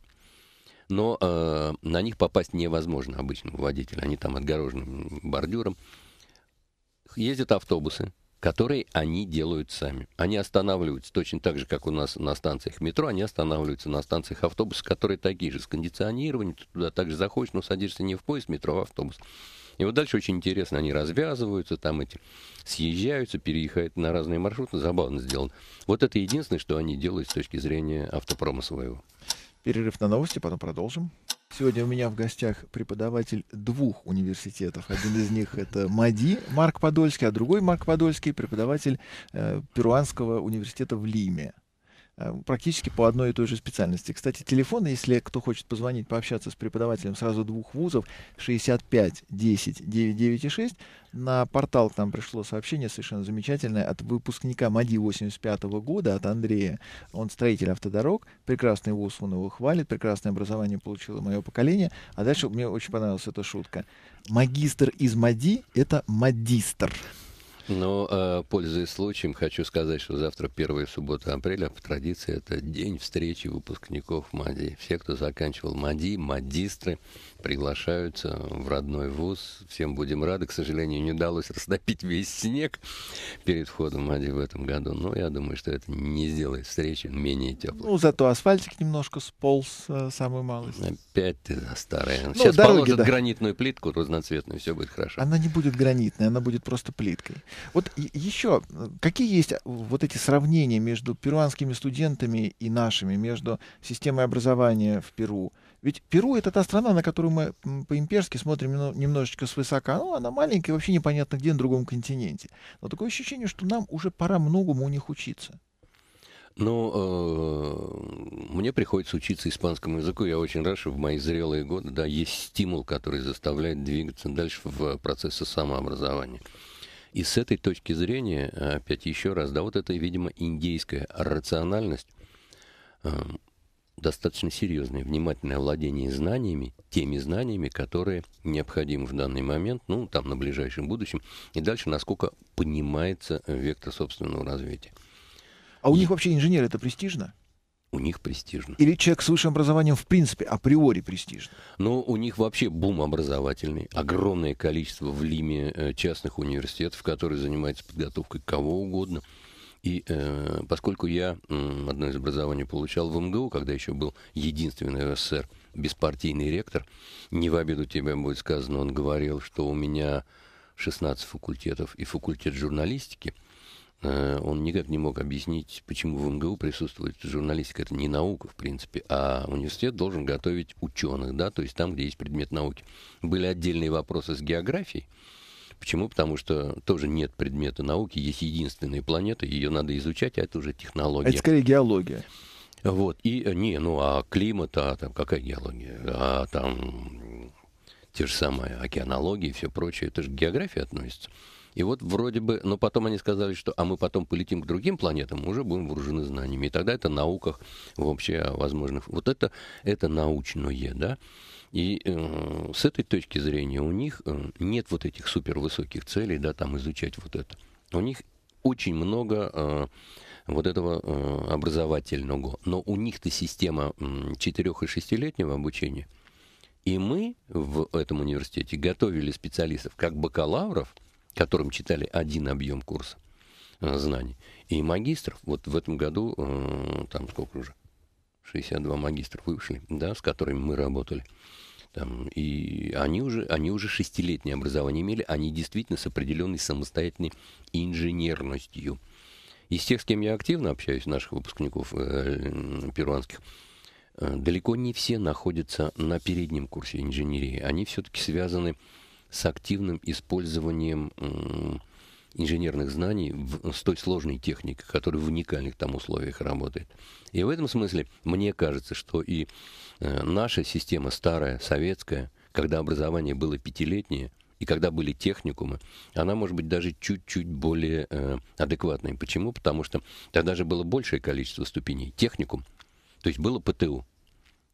Speaker 2: но э, на них попасть невозможно обычному водителю, они там отгорожены бордюром. Ездят автобусы, которые они делают сами. Они останавливаются точно так же, как у нас на станциях метро, они останавливаются на станциях автобуса, которые такие же, с кондиционированием, ты туда также заходишь, но садишься не в поезд метро, а в автобус. И вот дальше очень интересно, они развязываются, там эти съезжаются, переехают на разные маршруты, забавно сделано. Вот это единственное, что они делают с точки зрения автопрома своего.
Speaker 1: Перерыв на новости, потом продолжим. Сегодня у меня в гостях преподаватель двух университетов. Один из них это МАДИ Марк Подольский, а другой Марк Подольский преподаватель э, Перуанского университета в Лиме. Э, практически по одной и той же специальности. Кстати, телефон, если кто хочет позвонить, пообщаться с преподавателем сразу двух вузов, 65 10 996. На портал к нам пришло сообщение совершенно замечательное от выпускника МАДИ 85 -го года, от Андрея. Он строитель автодорог, прекрасный вуз, он его хвалит, прекрасное образование получило мое поколение. А дальше мне очень понравилась эта шутка. Магистр из МАДИ — это мадистр.
Speaker 2: Но, э, пользуясь случаем, хочу сказать, что завтра первая суббота апреля, по традиции, это день встречи выпускников МАДИ. Все, кто заканчивал МАДИ, МАДИСТРы, приглашаются в родной вуз. Всем будем рады. К сожалению, не удалось растопить весь снег перед входом Ади в этом году. Но я думаю, что это не сделает встречи менее теплой.
Speaker 1: Ну, зато асфальтик немножко сполз э, самую малость. Опять
Speaker 2: ты за старое. Ну, Сейчас дороги, положат да. гранитную плитку разноцветную, все будет хорошо.
Speaker 1: Она не будет гранитной, она будет просто плиткой. Вот еще, э, какие есть э, вот эти сравнения между перуанскими студентами и нашими, между системой образования в Перу – ведь Перу это та страна, на которую мы по-имперски смотрим немножечко свысока. Ну, она маленькая, вообще непонятно где, на другом континенте. Но такое ощущение, что нам уже пора многому у них учиться.
Speaker 2: Ну, э, мне приходится учиться испанскому языку. Я очень рад, что в мои зрелые годы да, есть стимул, который заставляет двигаться дальше в процессе самообразования. И с этой точки зрения, э, опять еще раз, да, вот эта, видимо, индейская рациональность, э, достаточно серьезное внимательное владение знаниями, теми знаниями, которые необходимы в данный момент, ну, там, на ближайшем будущем, и дальше, насколько понимается вектор собственного развития. А у и... них вообще инженер это престижно? У них престижно. Или человек с высшим образованием в принципе априори престижно? Ну, у них вообще бум образовательный. Огромное количество в Лиме э, частных университетов, которые занимаются подготовкой кого угодно – и э, поскольку я э, одно из образований получал в МГУ, когда еще был единственный в СССР беспартийный ректор, не в обиду тебе будет сказано, он говорил, что у меня 16 факультетов и факультет журналистики, э, он никак не мог объяснить, почему в МГУ присутствует журналистика. Это не наука, в принципе, а университет должен готовить ученых, да, то есть там, где есть предмет науки. Были отдельные вопросы с географией, Почему? Потому что тоже нет предмета науки, есть единственная планета, ее надо изучать, а это уже технология. А это скорее геология. Вот, и не, ну а климат, а там какая геология, а там те же самые океанологии и все прочее, это же к географии относится. И вот вроде бы, но потом они сказали, что а мы потом полетим к другим планетам, уже будем вооружены знаниями. И тогда это науках вообще возможных. Вот это, это научное, да. И э, с этой точки зрения у них э, нет вот этих супервысоких целей, да, там изучать вот это. У них очень много э, вот этого э, образовательного. Но у них-то система э, и шестилетнего обучения. И мы в этом университете готовили специалистов как бакалавров – которым читали один объем курса э, знаний. И магистров, вот в этом году, э, там сколько уже, 62 магистра вышли, да, с которыми мы работали. Там, и они уже, они уже шестилетнее образование имели, они действительно с определенной самостоятельной инженерностью. Из тех, с кем я активно общаюсь, наших выпускников э, перуанских, далеко не все находятся на переднем курсе инженерии. Они все-таки связаны э, с активным использованием инженерных знаний в, э, с той сложной техникой, которая в уникальных там условиях работает. И в этом смысле мне кажется, что и э, наша система старая, советская, когда образование было пятилетнее, и когда были техникумы, она может быть даже чуть-чуть более э, адекватной. Почему? Потому что тогда же было большее количество ступеней. Техникум, то есть было ПТУ,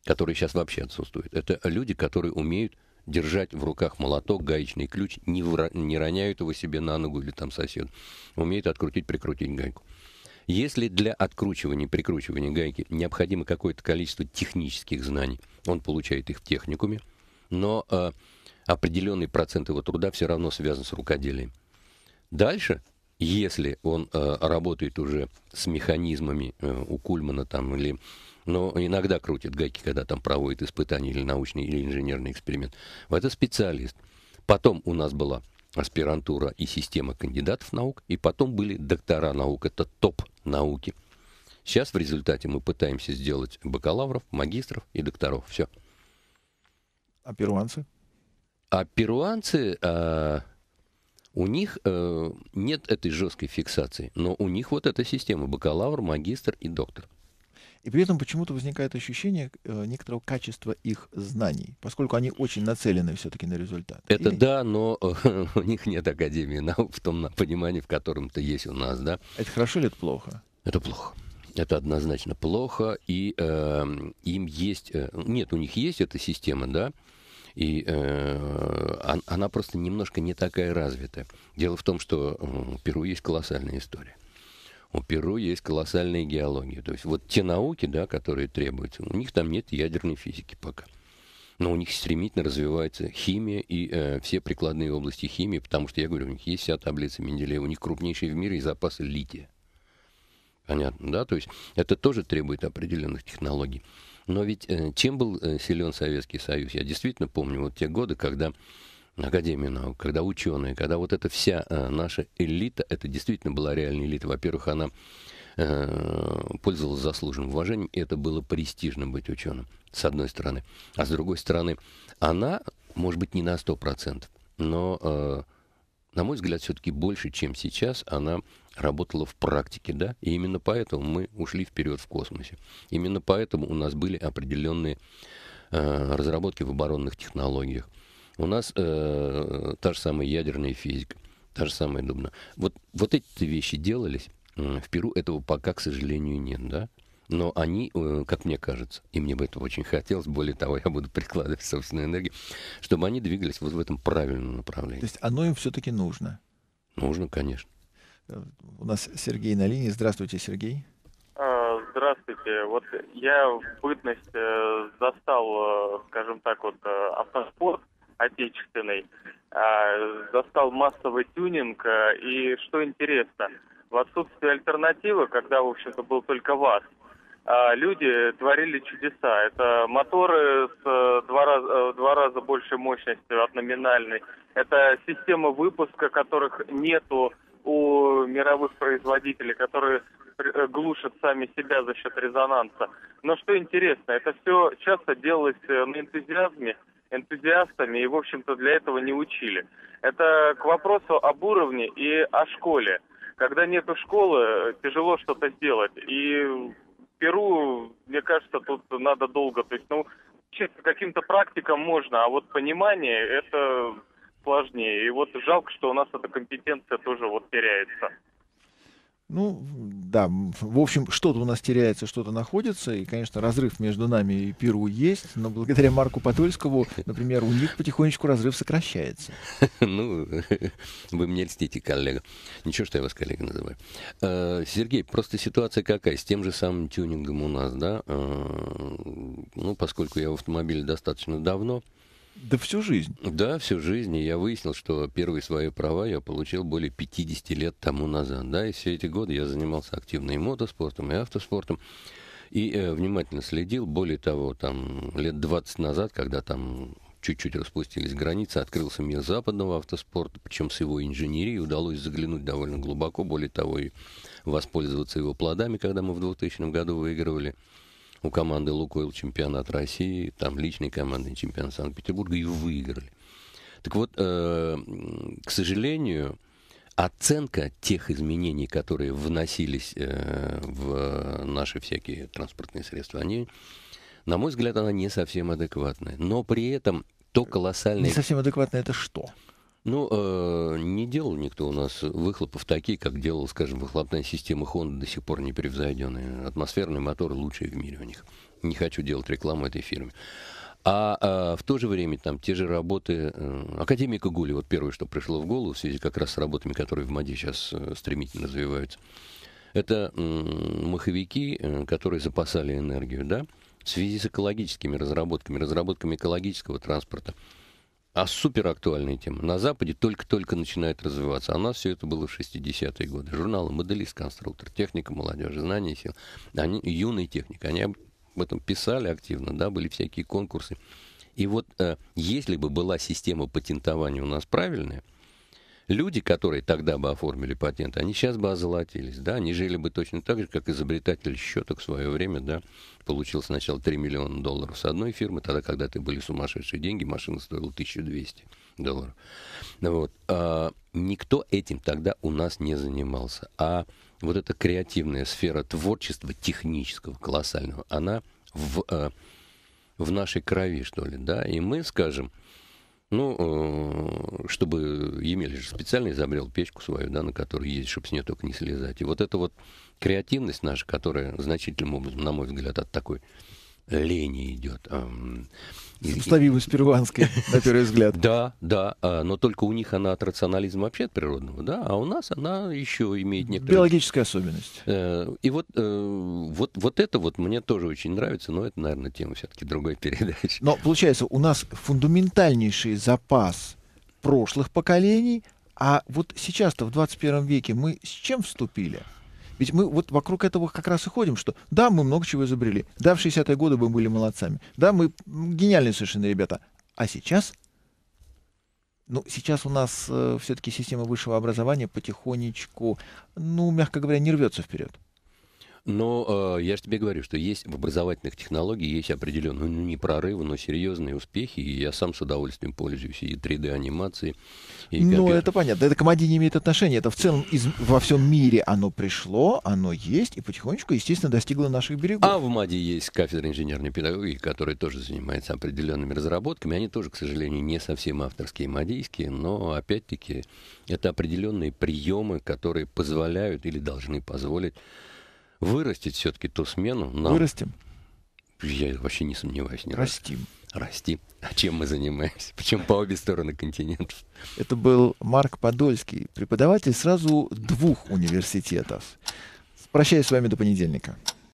Speaker 2: которые сейчас вообще отсутствуют. Это люди, которые умеют держать в руках молоток, гаечный ключ, не, вра- не роняют его себе на ногу или там сосед. Умеет открутить, прикрутить гайку. Если для откручивания, прикручивания гайки необходимо какое-то количество технических знаний, он получает их в техникуме, но э, определенный процент его труда все равно связан с рукоделием. Дальше, если он э, работает уже с механизмами э, у Кульмана там или но иногда крутит гайки, когда там проводит испытания или научный, или инженерный эксперимент. Вот это специалист. Потом у нас была аспирантура и система кандидатов наук, и потом были доктора наук, это топ науки. Сейчас в результате мы пытаемся сделать бакалавров, магистров и докторов. Все. А перуанцы? А перуанцы, а, у них а, нет этой жесткой фиксации, но у них вот эта система бакалавр, магистр и доктор.
Speaker 1: И при этом почему-то возникает ощущение э, некоторого качества их знаний, поскольку они очень нацелены все-таки на
Speaker 2: результат. Это Или... да, но э, у них нет Академии наук в том понимании, в котором-то есть у нас, да. Это хорошо или это плохо? Это плохо. Это однозначно плохо, и э, им есть... Э, нет, у них есть эта система, да, и э, она просто немножко не такая развитая. Дело в том, что э, Перу есть колоссальная история у Перу есть колоссальная геология. То есть вот те науки, да, которые требуются, у них там нет ядерной физики пока. Но у них стремительно развивается химия и э, все прикладные области химии, потому что, я говорю, у них есть вся таблица Менделеева, у них крупнейшие в мире запасы лития. Понятно, да? То есть это тоже требует определенных технологий. Но ведь э, чем был э, силен Советский Союз? Я действительно помню вот те годы, когда Академию наук, когда ученые, когда вот эта вся э, наша элита, это действительно была реальная элита. Во-первых, она э, пользовалась заслуженным уважением, и это было престижно быть ученым, с одной стороны. А с другой стороны, она, может быть, не на 100%, но, э, на мой взгляд, все-таки больше, чем сейчас, она работала в практике, да, и именно поэтому мы ушли вперед в космосе. Именно поэтому у нас были определенные разработки в оборонных технологиях. У нас э, та же самая ядерная физика, та же самая Дубна. Вот, вот эти вещи делались. В Перу этого пока, к сожалению, нет, да? Но они, э, как мне кажется, и мне бы этого очень хотелось, более того, я буду прикладывать собственную энергию, чтобы они двигались вот в этом правильном направлении. То
Speaker 1: есть оно им все-таки нужно?
Speaker 2: Нужно, конечно.
Speaker 3: У
Speaker 1: нас Сергей на линии. Здравствуйте, Сергей.
Speaker 3: А, здравствуйте. Вот я в бытность э, застал, э, скажем так, вот автоспорт, отечественный, а, застал массовый тюнинг. А, и что интересно, в отсутствии альтернативы, когда, в общем-то, был только ВАЗ, а, люди творили чудеса. Это моторы с э, два раза, э, два раза большей мощностью от номинальной. Это система выпуска, которых нету у мировых производителей, которые э, глушат сами себя за счет резонанса. Но что интересно, это все часто делалось на энтузиазме, энтузиастами и, в общем-то, для этого не учили. Это к вопросу об уровне и о школе. Когда нету школы, тяжело что-то сделать. И Перу, мне кажется, тут надо долго. То есть, ну, чисто каким-то практикам можно, а вот понимание это сложнее. И вот жалко, что у нас эта компетенция тоже вот теряется.
Speaker 1: Ну, да, в общем, что-то у нас теряется, что-то находится, и, конечно, разрыв между нами и Перу есть, но благодаря Марку Потольскому, например, у них потихонечку разрыв
Speaker 2: сокращается. Ну, вы мне льстите, коллега. Ничего, что я вас коллега называю. Э, Сергей, просто ситуация какая? С тем же самым тюнингом у нас, да? Э, ну, поскольку я в автомобиле достаточно давно, да всю жизнь. Да, всю жизнь. И я выяснил, что первые свои права я получил более 50 лет тому назад. Да, и все эти годы я занимался активно и мотоспортом, и автоспортом. И э, внимательно следил. Более того, там лет 20 назад, когда там чуть-чуть распустились границы, открылся мир западного автоспорта, причем с его инженерией удалось заглянуть довольно глубоко, более того, и воспользоваться его плодами, когда мы в 2000 году выигрывали у команды «Лукойл» чемпионат России, там личный командный чемпионат Санкт-Петербурга, и выиграли. Так вот, э, к сожалению, оценка тех изменений, которые вносились э, в наши всякие транспортные средства, они, на мой взгляд, она не совсем адекватная. Но при этом то колоссальное... Не
Speaker 1: совсем адекватно это что?
Speaker 2: Ну, э, не делал никто у нас выхлопов такие, как делал, скажем, выхлопная система Honda до сих пор не превзойденная. Атмосферный мотор лучший в мире у них. Не хочу делать рекламу этой фирме. А, а в то же время там те же работы э, академика Гули, вот первое, что пришло в голову в связи как раз с работами, которые в МАДе сейчас э, стремительно развиваются, это э, маховики, э, которые запасали энергию, да, в связи с экологическими разработками, разработками экологического транспорта. А супер актуальная тема. На Западе только-только начинает развиваться. А у нас все это было в 60-е годы. Журналы «Моделист», «Конструктор», «Техника молодежь «Знания сил». Они, юные техники. Они об этом писали активно, да, были всякие конкурсы. И вот э, если бы была система патентования у нас правильная – люди, которые тогда бы оформили патент, они сейчас бы озолотились, да, они жили бы точно так же, как изобретатель щеток в свое время, да, получил сначала 3 миллиона долларов с одной фирмы, тогда когда ты были сумасшедшие деньги, машина стоила 1200 долларов. Вот. А, никто этим тогда у нас не занимался, а вот эта креативная сфера творчества технического, колоссального, она в, э, в нашей крови, что ли, да, и мы, скажем, ну, э, чтобы Емель же специально изобрел печку свою, да, на которую ездить, чтобы с нее только не слезать. И вот эта вот креативность наша, которая значительным образом, на мой взгляд, от такой лени идет. Сопоставимость перуанской, на первый взгляд. Да, да, а, но только у них она от рационализма вообще от природного, да, а у нас она еще имеет некоторые... Биологическая особенность. Э, и вот, э, вот, вот это вот мне тоже очень нравится, но это, наверное, тема все-таки другой передачи.
Speaker 1: Но получается, у нас фундаментальнейший запас прошлых поколений, а вот сейчас-то в 21 веке мы с чем вступили? — ведь мы вот вокруг этого как раз и ходим, что да, мы много чего изобрели, да, в 60-е годы мы были молодцами, да, мы гениальные совершенно ребята, а сейчас ну, сейчас у нас э, все-таки система высшего образования потихонечку, ну, мягко говоря, не рвется вперед.
Speaker 2: Но э, я же тебе говорю, что есть в образовательных технологиях есть определенные, ну не прорывы, но серьезные успехи, и я сам с удовольствием пользуюсь и 3D-анимацией. И ну,
Speaker 1: это понятно. Это к моде не имеет отношения. Это в целом из, во всем мире оно
Speaker 2: пришло, оно есть, и потихонечку, естественно, достигло наших берегов. А в МАДе есть кафедра инженерной педагогики, которая тоже занимается определенными разработками. Они тоже, к сожалению, не совсем авторские мадийские, но, опять-таки, это определенные приемы, которые позволяют или должны позволить вырастить все-таки ту смену. Нам... Вырастим? Я вообще не сомневаюсь. Ни Растим. Раз расти. А чем мы занимаемся? Причем по обе стороны континента Это был
Speaker 1: Марк Подольский, преподаватель сразу двух университетов. Прощаюсь с вами до понедельника.